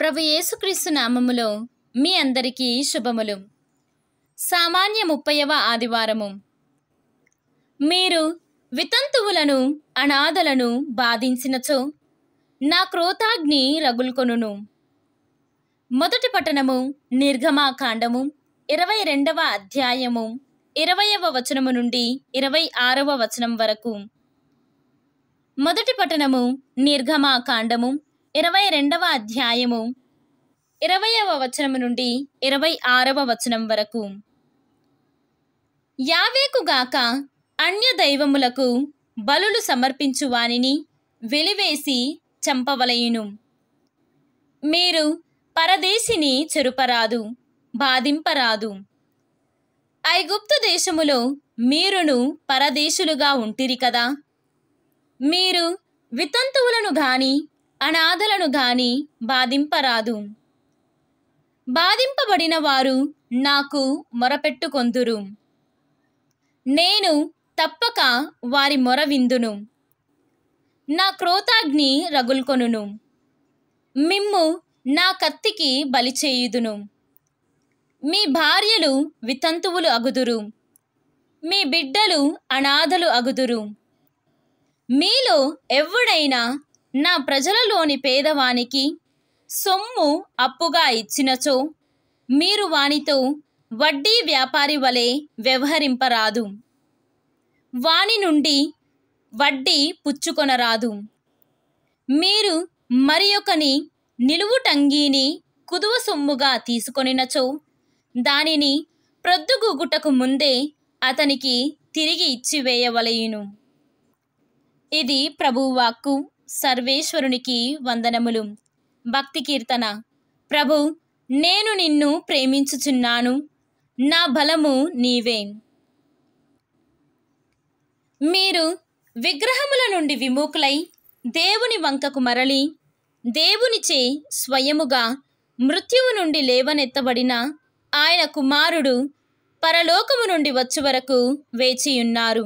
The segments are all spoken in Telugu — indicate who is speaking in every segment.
Speaker 1: ప్రభు యేసుక్రీస్తు నామములో మీ అందరికీ శుభములు సామాన్య ముప్పైవ ఆదివారము మీరు వితంతువులను అనాథలను బాధించినచో నా క్రోతాగ్ని రగుల్కొనును మొదటి పట్టణము నిర్గమాకాండము ఇరవై రెండవ అధ్యాయము ఇరవయవ వచనము నుండి ఇరవై ఆరవ వచనం వరకు మొదటి పట్టణము నిర్గమాకాండము ఇరవై రెండవ అధ్యాయము ఇరవయవ వచనము నుండి ఇరవై ఆరవ వచనం వరకు యావేకుగాక అన్య దైవములకు బలులు సమర్పించు వానిని వెలివేసి చంపవలయును మీరు పరదేశిని చెరుపరాదు బాధింపరాదు ఐగుప్తు దేశములో మీరును పరదేశులుగా ఉంటిరి కదా మీరు వితంతువులను గాని అనాథలను గాని బాధింపరాదు బాధింపబడిన వారు నాకు మొరపెట్టుకొందురు నేను తప్పక వారి మొర విందును నా క్రోతాగ్ని రగుల్కొనును మిమ్ము నా కత్తికి బలిచేయుదును మీ భార్యలు వితంతువులు అగుదురు మీ బిడ్డలు అనాథలు అగుదురు మీలో ఎవడైనా నా ప్రజలలోని పేదవానికి సొమ్ము అప్పుగా ఇచ్చినచో మీరు వానితో వడ్డీ వ్యాపారి వలె వ్యవహరింపరాదు వాని నుండి వడ్డీ పుచ్చుకొనరాదు మీరు మరి ఒకని నిలువుటంగీని కుదువ సొమ్ముగా తీసుకొనినచో దానిని ప్రొద్దుగూగుటకు ముందే అతనికి తిరిగి ఇచ్చివేయవలయును ఇది ప్రభువాక్కు సర్వేశ్వరునికి వందనములు భక్తి కీర్తన ప్రభు నేను నిన్ను ప్రేమించుచున్నాను నా బలము నీవే మీరు విగ్రహముల నుండి విముఖులై దేవుని వంకకు మరలి దేవునిచే స్వయముగా మృత్యువు నుండి లేవనెత్తబడిన ఆయన కుమారుడు పరలోకము నుండి వచ్చు వరకు వేచియున్నారు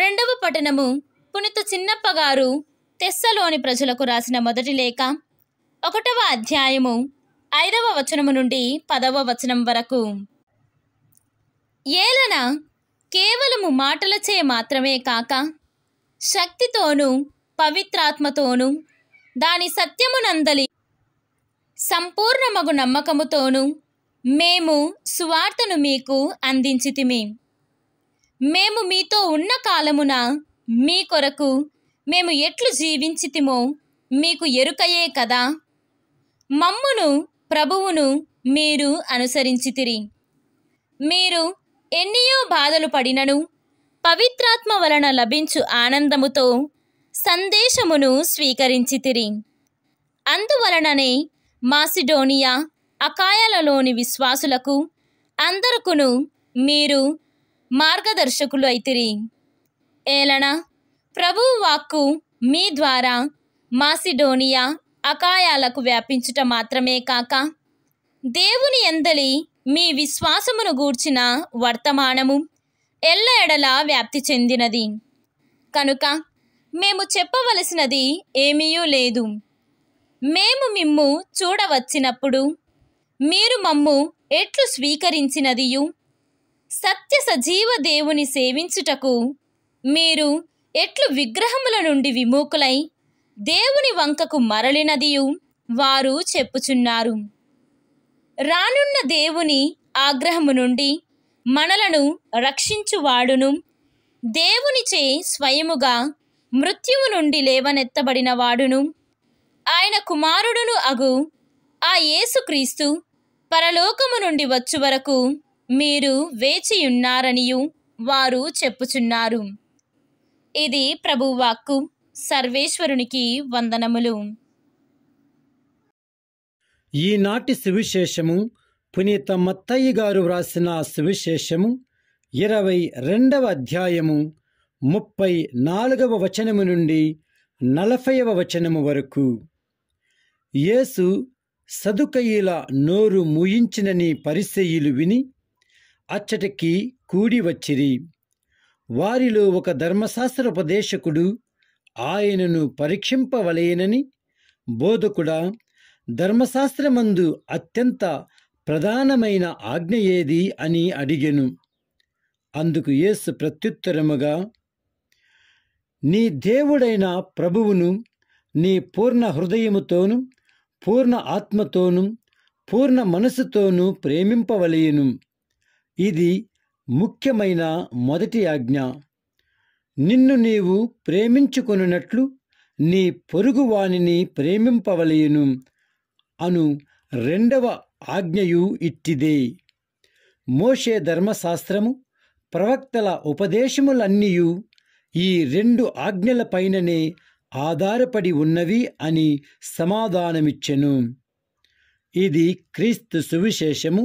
Speaker 1: రెండవ పఠనము పునిత చిన్నప్ప గారు తెస్సలోని ప్రజలకు రాసిన మొదటి లేఖ ఒకటవ అధ్యాయము ఐదవ వచనము నుండి పదవ వచనం వరకు ఏలన కేవలము మాటలచే మాత్రమే కాక శక్తితోనూ పవిత్రాత్మతోనూ దాని సత్యమునందలి సంపూర్ణమగు నమ్మకముతోనూ మేము సువార్తను మీకు అందించితిమి మేము మీతో ఉన్న కాలమున మీ కొరకు మేము ఎట్లు జీవించితిమో మీకు ఎరుకయే కదా మమ్మును ప్రభువును మీరు అనుసరించితిరి మీరు ఎన్నియో బాధలు పడినను పవిత్రాత్మ వలన లభించు ఆనందముతో సందేశమును స్వీకరించితిరి అందువలననే మాసిడోనియా అకాయాలలోని విశ్వాసులకు అందరకును మీరు మార్గదర్శకులు అయితిరి ఏలన ప్రభు వాక్కు మీ ద్వారా మాసిడోనియా అకాయాలకు వ్యాపించుట మాత్రమే కాక దేవుని ఎందలి మీ విశ్వాసమును గూర్చిన వర్తమానము ఎల్ల ఎడలా వ్యాప్తి చెందినది కనుక మేము చెప్పవలసినది ఏమీయూ లేదు మేము మిమ్ము చూడవచ్చినప్పుడు మీరు మమ్ము ఎట్లు స్వీకరించినదియు సత్య సజీవ దేవుని సేవించుటకు మీరు ఎట్లు విగ్రహముల నుండి విముఖులై దేవుని వంకకు మరలినదియు వారు చెప్పుచున్నారు రానున్న దేవుని ఆగ్రహము నుండి మనలను రక్షించువాడును దేవునిచే స్వయముగా మృత్యువు నుండి లేవనెత్తబడిన వాడును ఆయన కుమారుడును అగు ఆ యేసుక్రీస్తు పరలోకము నుండి వచ్చు వరకు మీరు వేచియున్నారనియు వారు చెప్పుచున్నారు ఇది ప్రభువాక్కు సర్వేశ్వరునికి వందనములు
Speaker 2: ఈనాటి సువిశేషము పునీత మత్తయ్య గారు వ్రాసిన సువిశేషము ఇరవై రెండవ అధ్యాయము ముప్పై నాలుగవ వచనము నుండి నలభైవ వచనము వరకు యేసు సదుకయ్యల నోరు ముయించినని పరిసెయ్యులు విని అచ్చటికి కూడి వచ్చిరి వారిలో ఒక ధర్మశాస్త్రోపదేశకుడు ఆయనను పరీక్షింపవలయనని బోధకుడా ధర్మశాస్త్రమందు అత్యంత ప్రధానమైన ఆజ్ఞ ఏది అని అడిగెను అందుకు యేసు ప్రత్యుత్తరముగా నీ దేవుడైన ప్రభువును నీ పూర్ణ హృదయముతోను పూర్ణ ఆత్మతోను పూర్ణ మనసుతోనూ ప్రేమింపవలయను ఇది ముఖ్యమైన మొదటి ఆజ్ఞ నిన్ను నీవు ప్రేమించుకొనున్నట్లు నీ పొరుగువానిని ప్రేమింపవలేను అను రెండవ ఆజ్ఞయు ఇట్టిదే మోషే ధర్మశాస్త్రము ప్రవక్తల ఉపదేశములన్నీయు ఈ రెండు ఆజ్ఞలపైననే ఆధారపడి ఉన్నవి అని సమాధానమిచ్చెను ఇది క్రీస్తు సువిశేషము